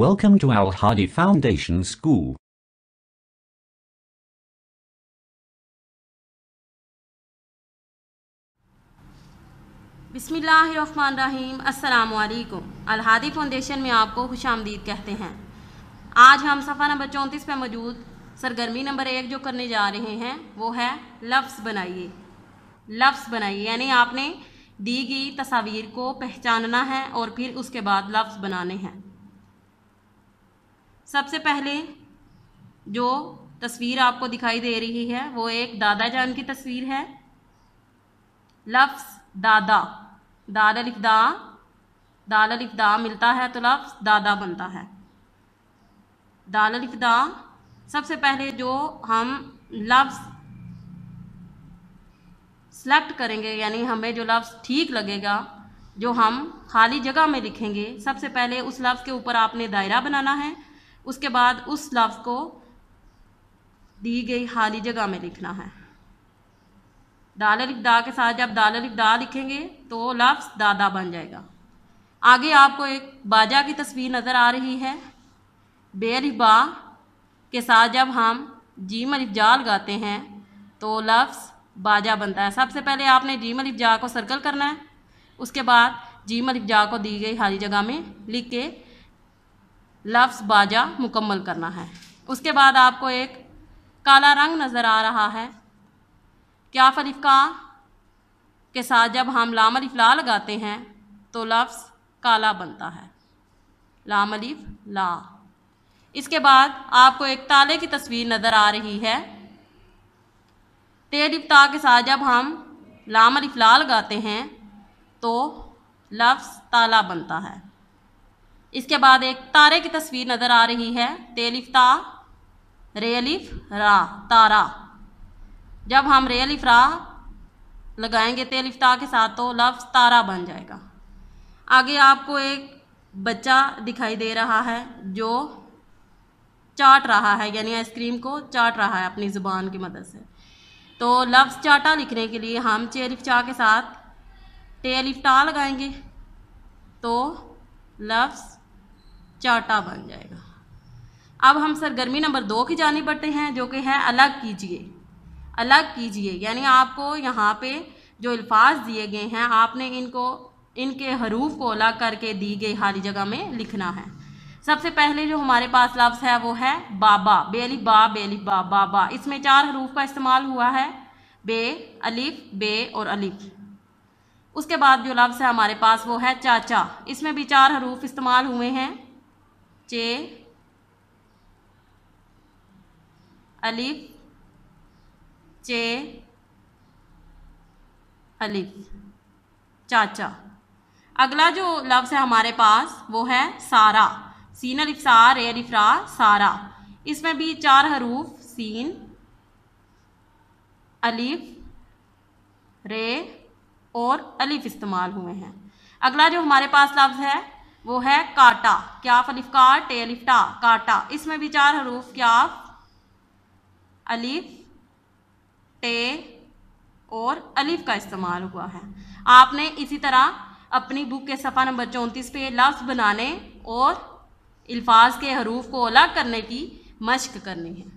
Welcome to Al Hadi Foundation School. वालेकुम अल Hadi foundation में आपको खुश आमदीद कहते हैं आज हम सफ़ा नंबर चौंतीस पर मौजूद सरगर्मी नंबर एक जो करने जा रहे हैं वो है लफ्स बनाइए लफ्स बनाइए यानी आपने दी गई तस्वीर को पहचानना है और फिर उसके बाद लफ्स बनाने हैं सबसे पहले जो तस्वीर आपको दिखाई दे रही है वो एक दादा जान की तस्वीर है लफ्स दादा दादा लिख दा दादा लिख दा मिलता है तो लफ्स दादा बनता है दादा लिख दा सबसे पहले जो हम लफ्स सेलेक्ट करेंगे यानी हमें जो लफ्ज़ ठीक लगेगा जो हम खाली जगह में लिखेंगे सबसे पहले उस लफ्ज़ के ऊपर आपने दायरा बनाना है उसके बाद उस लफ्ज़ को दी गई खाली जगह में लिखना है दाल लिख के साथ जब दाल लिख लिखेंगे तो लफ्ज़ दादा बन जाएगा आगे आपको एक बाजा की तस्वीर नज़र आ रही है बेरिबा के साथ जब हम जीम अलिफजा लगाते हैं तो लफ्ज़ बाजा बनता है सबसे पहले आपने जीम जा को सर्कल करना है उसके बाद जीम जा को दी गई खाली जगह में लिख के लफ्ज़ बाजा मुकम्मल करना है उसके बाद आपको एक काला रंग नज़र आ रहा है क्या फ़लिफ़ा के साथ जब हम लाम अलिफ लगाते हैं तो लफ्ज़ काला बनता है लाम अलिफ ला इसके बाद आपको एक ताले की तस्वीर नज़र आ रही है तेल इफ्ता के साथ जब हम लाम अलिफ लगाते हैं तो लफ्ज़ ताला बनता है इसके बाद एक तारे की तस्वीर नज़र आ रही है तेलिफ ता रेलिफ रा तारा जब हम रेलिफ रा लगाएंगे तेलिफ ता के साथ तो लफ्ज़ तारा बन जाएगा आगे आपको एक बच्चा दिखाई दे रहा है जो चाट रहा है यानी आइसक्रीम को चाट रहा है अपनी ज़ुबान की मदद से तो लफ्ज़ चाटा लिखने के लिए हम चेलिफ चा के साथ टेलिफ टा लगाएंगे तो लफ्ज़ चाटा बन जाएगा अब हम सरगर्मी नंबर दो की जानी बढ़ते हैं जो कि है अलग कीजिए अलग कीजिए यानी आपको यहाँ पे जो अल्फाज दिए गए हैं आपने इनको इनके हरूफ को अलग करके दी गई खाली जगह में लिखना है सबसे पहले जो हमारे पास लफ्ज़ है वो है बाबा बे अली बा बे अली बा बाबा इसमें चार हरूफ का इस्तेमाल हुआ है बे अलिफ बे और अलिफ उसके बाद जो लफ्ज़ है हमारे पास वो है चाचा इसमें भी चार हरूफ इस्तेमाल हुए हैं चे अलिफ चे अलिफ चाचा अगला जो लफ्ज़ है हमारे पास वो है सारा सीन अलिफ सार ए अलिफ रा सारा इसमें भी चार हरूफ सीन अलिफ रे और अलिफ इस्तेमाल हुए हैं अगला जो हमारे पास लफ्ज़ है वो है काटा क्या अलिफ का टे अलिफ टा काटा इसमें भी चार हरूफ क्या अलिफ टे और अलिफ का इस्तेमाल हुआ है आपने इसी तरह अपनी बुक के सफ़ा नंबर चौंतीस पे लफ्ज़ बनाने और अल्फाज के हरूफ को अलग करने की मशक करनी है